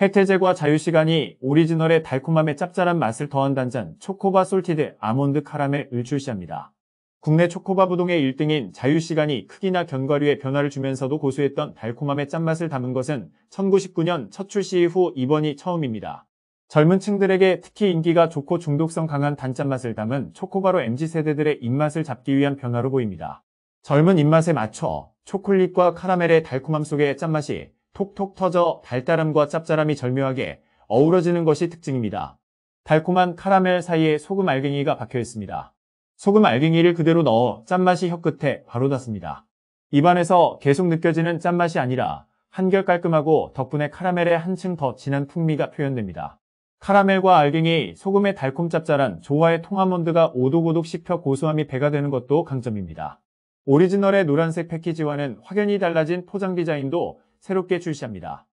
해태제과 자유시간이 오리지널의 달콤함에 짭짤한 맛을 더한 단짠 초코바 솔티드 아몬드 카라멜을 출시합니다. 국내 초코바 부동의 1등인 자유시간이 크기나 견과류의 변화를 주면서도 고수했던 달콤함의 짠맛을 담은 것은 1919년 첫 출시 이후 이번이 처음입니다. 젊은 층들에게 특히 인기가 좋고 중독성 강한 단짠맛을 담은 초코바로 MZ세대들의 입맛을 잡기 위한 변화로 보입니다. 젊은 입맛에 맞춰 초콜릿과 카라멜의 달콤함 속의 짠맛이 톡톡 터져 달달함과 짭짤함이 절묘하게 어우러지는 것이 특징입니다. 달콤한 카라멜 사이에 소금 알갱이가 박혀 있습니다. 소금 알갱이를 그대로 넣어 짠맛이 혀끝에 바로 닿습니다. 입안에서 계속 느껴지는 짠맛이 아니라 한결 깔끔하고 덕분에 카라멜의 한층 더 진한 풍미가 표현됩니다. 카라멜과 알갱이, 소금의 달콤 짭짤한 조화의 통화몬드가 오독오독 씹혀 고소함이 배가 되는 것도 강점입니다. 오리지널의 노란색 패키지와는 확연히 달라진 포장 디자인도 새롭게 출시합니다.